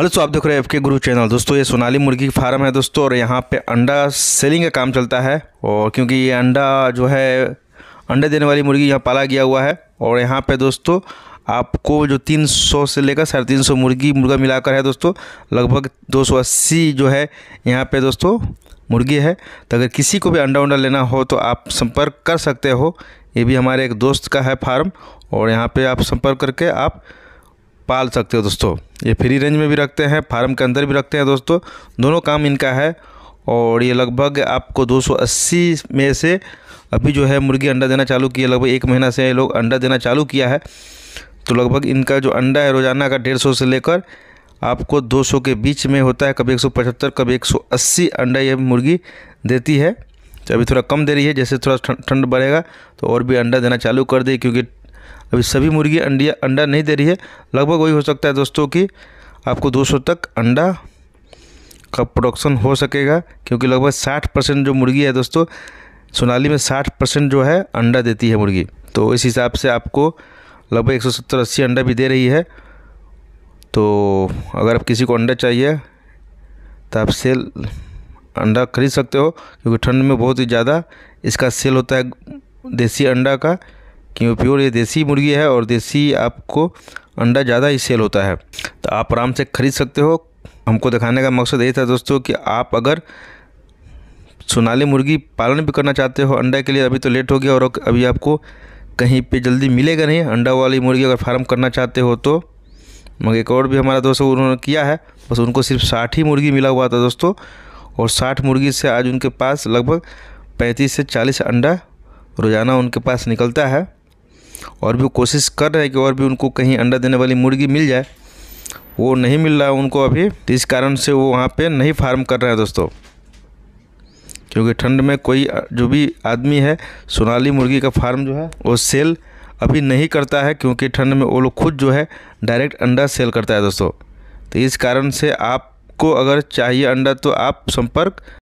hello तो आप देख रहे हैं एफके गुरु चैनल दोस्तों ये सोनाली मुर्गी फार्म है दोस्तों और यहाँ पे अंडा सेलिंग का काम चलता है और क्योंकि ये अंडा जो है अंडे देने वाली मुर्गी यहाँ पाला गया हुआ है और यहाँ पे दोस्तों आपको जो 300 से लेकर साढ़े तीन सौ मुर्गी मुर्गा मिलाकर है दोस्तों लगभग दो जो है यहाँ पर दोस्तों मुर्गी है तो अगर किसी को भी अंडा उंडा लेना हो तो आप संपर्क कर सकते हो ये भी हमारे एक दोस्त का है फार्म और यहाँ पर आप संपर्क करके आप पाल सकते हो दोस्तों ये फ्री रेंज में भी रखते हैं फार्म के अंदर भी रखते हैं दोस्तों दोनों काम इनका है और ये लगभग आपको 280 में से अभी जो है मुर्गी अंडा देना चालू किया लगभग एक महीना से ये लोग अंडा देना चालू किया है तो लगभग इनका जो अंडा है रोज़ाना का डेढ़ से लेकर आपको दो के बीच में होता है कभी एक कभी एक अंडा ये मुर्गी देती है तो अभी थोड़ा कम दे रही है जैसे थोड़ा ठंड बढ़ेगा तो और भी अंडा देना चालू कर दे क्योंकि अभी सभी मुर्गी अंडिया अंडा नहीं दे रही है लगभग वही हो सकता है दोस्तों कि आपको 200 तक अंडा का प्रोडक्शन हो सकेगा क्योंकि लगभग 60 परसेंट जो मुर्गी है दोस्तों सोनाली में 60 परसेंट जो है अंडा देती है मुर्गी तो इस हिसाब से आपको लगभग एक सौ सत्तर अस्सी अंडा भी दे रही है तो अगर आप किसी को अंडा चाहिए तो आप सेल अंडा खरीद सकते हो क्योंकि ठंड में बहुत ही ज़्यादा इसका सेल होता है देसी अंडा का क्यों प्योर ये देसी मुर्गी है और देसी आपको अंडा ज़्यादा ही सेल होता है तो आप आराम से ख़रीद सकते हो हमको दिखाने का मकसद यही था दोस्तों कि आप अगर सोनाली मुर्गी पालन भी करना चाहते हो अंडा के लिए अभी तो लेट हो गया और अभी आपको कहीं पे जल्दी मिलेगा नहीं अंडा वाली मुर्गी अगर फार्म करना चाहते हो तो मगर एक और भी हमारा दोस्त उन्होंने किया है बस उनको सिर्फ साठ ही मुर्गी मिला हुआ था दोस्तों और साठ मुर्गी से आज उनके पास लगभग पैंतीस से चालीस अंडा रोज़ाना उनके पास निकलता है और भी कोशिश कर रहे हैं कि और भी उनको कहीं अंडा देने वाली मुर्गी मिल जाए वो नहीं मिल रहा है उनको अभी तो इस कारण से वो वहाँ पे नहीं फार्म कर रहे हैं दोस्तों क्योंकि ठंड में कोई जो भी आदमी है सोनाली मुर्गी का फार्म जो है वो सेल अभी नहीं करता है क्योंकि ठंड में वो लोग खुद जो है डायरेक्ट अंडा सेल करता है दोस्तों तो इस कारण से आपको अगर चाहिए अंडा तो आप संपर्क